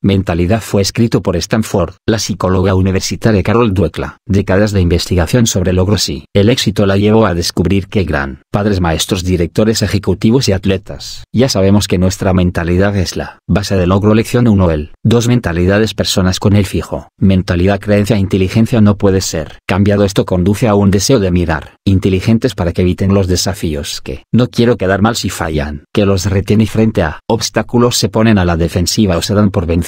Mentalidad fue escrito por Stanford, la psicóloga universitaria Carol duecla Décadas de investigación sobre logros y el éxito la llevó a descubrir que gran padres, maestros, directores ejecutivos y atletas. Ya sabemos que nuestra mentalidad es la base del logro. Lección 1 el dos mentalidades personas con el fijo. Mentalidad, creencia, inteligencia no puede ser cambiado. Esto conduce a un deseo de mirar inteligentes para que eviten los desafíos que no quiero quedar mal si fallan, que los retiene frente a obstáculos se ponen a la defensiva o se dan por vencidos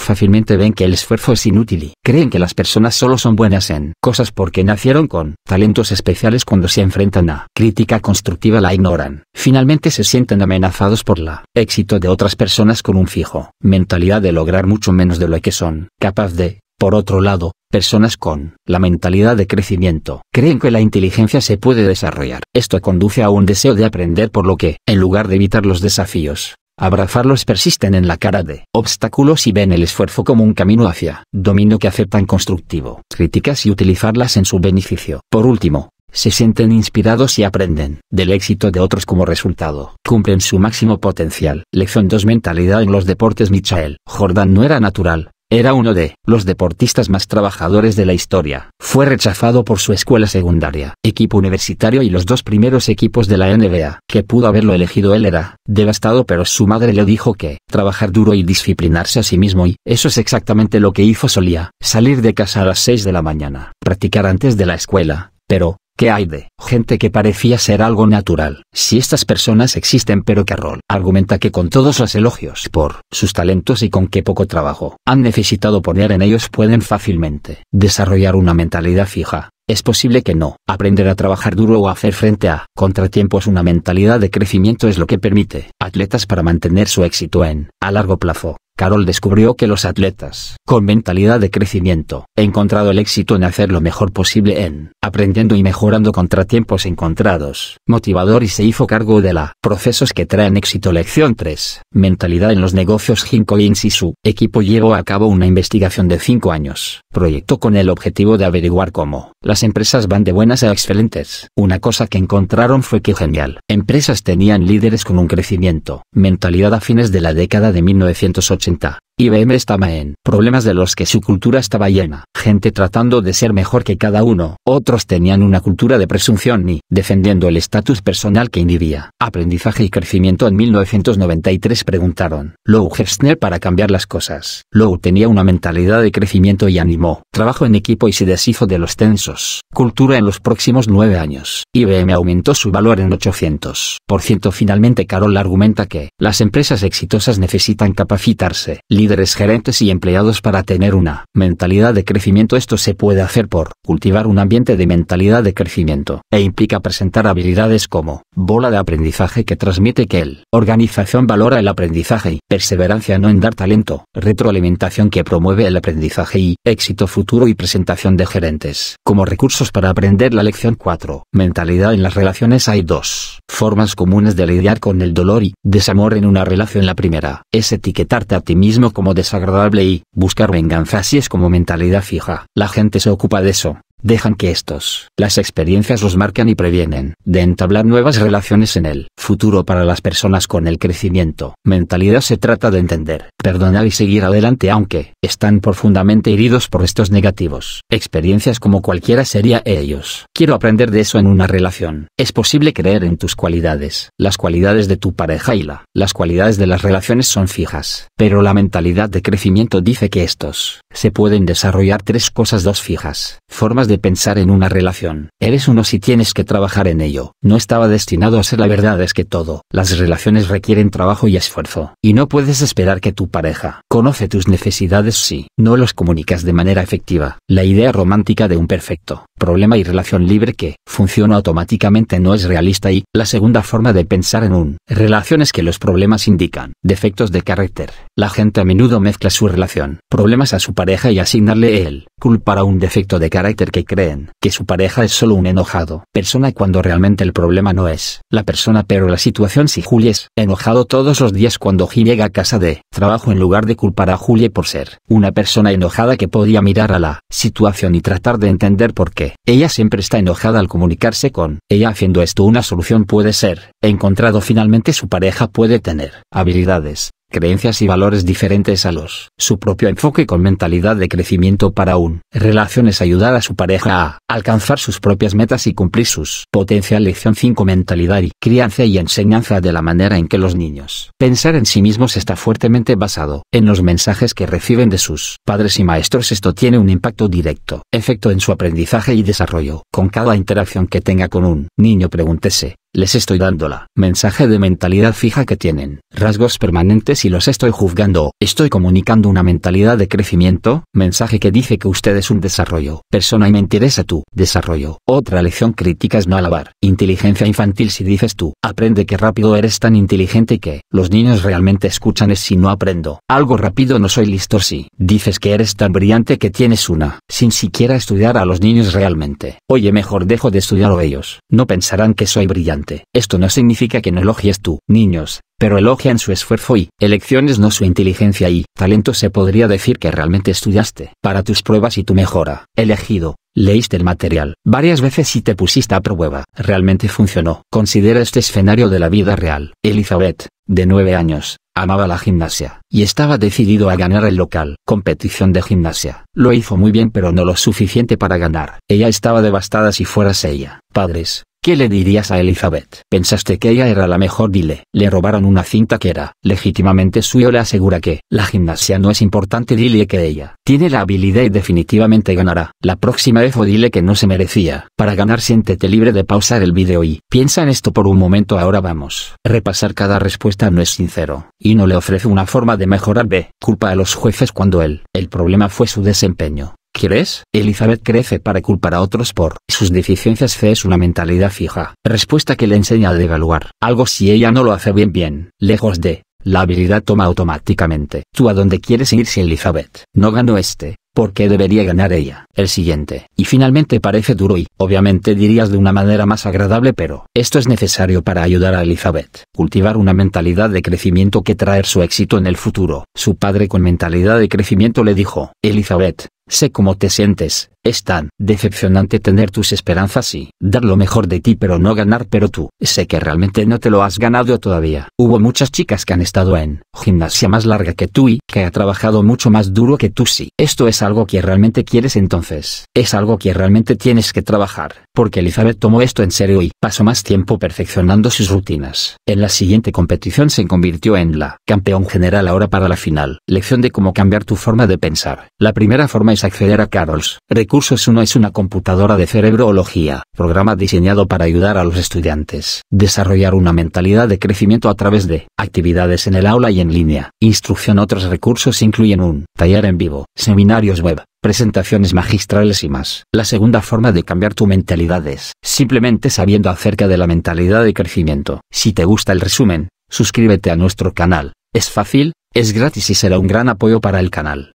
Fácilmente ven que el esfuerzo es inútil y creen que las personas solo son buenas en cosas porque nacieron con talentos especiales cuando se enfrentan a crítica constructiva la ignoran. Finalmente se sienten amenazados por la éxito de otras personas con un fijo mentalidad de lograr mucho menos de lo que son capaz de por otro lado, personas con la mentalidad de crecimiento creen que la inteligencia se puede desarrollar. Esto conduce a un deseo de aprender por lo que, en lugar de evitar los desafíos, Abrazarlos persisten en la cara de obstáculos y ven el esfuerzo como un camino hacia dominio que aceptan constructivo, críticas y utilizarlas en su beneficio. Por último, se sienten inspirados y aprenden del éxito de otros como resultado. Cumplen su máximo potencial. Lección 2 Mentalidad en los deportes Michael Jordan no era natural, era uno de los deportistas más trabajadores de la historia. Fue rechazado por su escuela secundaria, equipo universitario y los dos primeros equipos de la NBA. Que pudo haberlo elegido él era devastado pero su madre le dijo que trabajar duro y disciplinarse a sí mismo y eso es exactamente lo que hizo solía. Salir de casa a las 6 de la mañana, practicar antes de la escuela, pero ¿Qué hay de gente que parecía ser algo natural? Si estas personas existen pero rol, argumenta que con todos los elogios por sus talentos y con qué poco trabajo han necesitado poner en ellos pueden fácilmente desarrollar una mentalidad fija. Es posible que no. Aprender a trabajar duro o hacer frente a contratiempos una mentalidad de crecimiento es lo que permite atletas para mantener su éxito en a largo plazo. Carol descubrió que los atletas con mentalidad de crecimiento he encontrado el éxito en hacer lo mejor posible en aprendiendo y mejorando contratiempos encontrados. Motivador y se hizo cargo de la procesos que traen éxito. Lección 3. Mentalidad en los negocios. Collins y su equipo llevó a cabo una investigación de 5 años. Proyecto con el objetivo de averiguar cómo las empresas van de buenas a excelentes. Una cosa que encontraron fue que genial. Empresas tenían líderes con un crecimiento, mentalidad a fines de la década de 1980, IBM estaba en problemas de los que su cultura estaba llena. Gente tratando de ser mejor que cada uno. Otros tenían una cultura de presunción y defendiendo el estatus personal que inhibía. Aprendizaje y crecimiento en 1993 preguntaron. Lou Gerstner para cambiar las cosas. Lou tenía una mentalidad de crecimiento y animó. Trabajo en equipo y se deshizo de los tensos. Cultura en los próximos nueve años. IBM aumentó su valor en 800%. Finalmente Carol argumenta que las empresas exitosas necesitan capacitarse líderes, gerentes y empleados para tener una mentalidad de crecimiento. Esto se puede hacer por cultivar un ambiente de mentalidad de crecimiento e implica presentar habilidades como bola de aprendizaje que transmite que el organización valora el aprendizaje y perseverancia no en dar talento, retroalimentación que promueve el aprendizaje y éxito futuro y presentación de gerentes. Como recursos para aprender la lección 4, mentalidad en las relaciones hay dos formas comunes de lidiar con el dolor y desamor en una relación. La primera es etiquetarte a ti mismo como desagradable y buscar venganza si es como mentalidad fija. La gente se ocupa de eso, dejan que estos, las experiencias los marcan y previenen de entablar nuevas relaciones en el futuro para las personas con el crecimiento. Mentalidad se trata de entender, perdonar y seguir adelante aunque están profundamente heridos por estos negativos. Experiencias como cualquiera sería ellos. Quiero aprender de eso en una relación. Es posible creer en tus cualidades. Las cualidades de tu pareja y la, las cualidades de las relaciones son fijas, pero la mentalidad de crecimiento dice que estos se pueden desarrollar tres cosas dos fijas, formas de pensar en una relación. Eres uno si tienes que trabajar en ello. No estaba destinado a ser la verdad es que todo. Las relaciones requieren trabajo y esfuerzo. Y no puedes esperar que tu pareja conoce tus necesidades si no los comunicas de manera efectiva. La idea romántica de un perfecto problema y relación libre que funciona automáticamente no es realista y la segunda forma de pensar en un relación es que los problemas indican defectos de carácter. La gente a menudo mezcla su relación, problemas a su pareja y asignarle el culpa a un defecto de carácter que creen que su pareja es solo un enojado persona cuando realmente el problema no es la persona pero la situación si Julie es enojado todos los días cuando llega a casa de trabajo en lugar de culpar a Julie por ser una persona enojada que podía mirar a la situación y tratar de entender por qué ella siempre está enojada al comunicarse con ella haciendo esto una solución puede ser encontrado finalmente su pareja puede tener habilidades creencias y valores diferentes a los, su propio enfoque con mentalidad de crecimiento para un, relaciones ayudar a su pareja a alcanzar sus propias metas y cumplir sus potencial lección 5 mentalidad y crianza y enseñanza de la manera en que los niños pensar en sí mismos está fuertemente basado en los mensajes que reciben de sus padres y maestros esto tiene un impacto directo efecto en su aprendizaje y desarrollo con cada interacción que tenga con un niño pregúntese les estoy dando la mensaje de mentalidad fija que tienen, rasgos permanentes y los estoy juzgando. Estoy comunicando una mentalidad de crecimiento, mensaje que dice que usted es un desarrollo, persona y me interesa tu desarrollo. Otra lección crítica es no alabar. Inteligencia infantil si dices tú, aprende que rápido eres tan inteligente que los niños realmente escuchan es si no aprendo. Algo rápido no soy listo si dices que eres tan brillante que tienes una, sin siquiera estudiar a los niños realmente. Oye mejor dejo de estudiar o ellos, no pensarán que soy brillante. Esto no significa que no elogies tú, niños, pero elogian su esfuerzo y elecciones no su inteligencia y talento se podría decir que realmente estudiaste para tus pruebas y tu mejora. Elegido, leíste el material varias veces y te pusiste a prueba. Realmente funcionó. Considera este escenario de la vida real. Elizabeth, de 9 años, amaba la gimnasia y estaba decidido a ganar el local. Competición de gimnasia. Lo hizo muy bien pero no lo suficiente para ganar. Ella estaba devastada si fueras ella. Padres, ¿Qué le dirías a Elizabeth? Pensaste que ella era la mejor, dile. Le robaron una cinta que era legítimamente suyo le asegura que la gimnasia no es importante, dile que ella tiene la habilidad y definitivamente ganará. La próxima vez o dile que no se merecía. Para ganar siéntete libre de pausar el video y piensa en esto por un momento, ahora vamos. Repasar cada respuesta no es sincero, y no le ofrece una forma de mejorar de Culpa a los jueces cuando él. El problema fue su desempeño. ¿Quieres? Elizabeth crece para culpar a otros por sus deficiencias. C es una mentalidad fija, respuesta que le enseña a devaluar algo si ella no lo hace bien bien, lejos de la habilidad toma automáticamente. Tú a dónde quieres ir si Elizabeth no ganó este, ¿por qué debería ganar ella? El siguiente. Y finalmente parece duro y, obviamente dirías de una manera más agradable pero, esto es necesario para ayudar a Elizabeth. Cultivar una mentalidad de crecimiento que traer su éxito en el futuro. Su padre con mentalidad de crecimiento le dijo, Elizabeth, Sé cómo te sientes, es tan decepcionante tener tus esperanzas y dar lo mejor de ti pero no ganar pero tú, sé que realmente no te lo has ganado todavía. Hubo muchas chicas que han estado en gimnasia más larga que tú y que ha trabajado mucho más duro que tú sí. Esto es algo que realmente quieres entonces, es algo que realmente tienes que trabajar, porque Elizabeth tomó esto en serio y pasó más tiempo perfeccionando sus rutinas. En la siguiente competición se convirtió en la campeón general ahora para la final. Lección de cómo cambiar tu forma de pensar. La primera forma acceder a Carols. Recursos 1 es una computadora de cerebrología, programa diseñado para ayudar a los estudiantes, desarrollar una mentalidad de crecimiento a través de actividades en el aula y en línea. Instrucción otros recursos incluyen un taller en vivo, seminarios web, presentaciones magistrales y más. La segunda forma de cambiar tu mentalidad es simplemente sabiendo acerca de la mentalidad de crecimiento. Si te gusta el resumen, suscríbete a nuestro canal. Es fácil, es gratis y será un gran apoyo para el canal.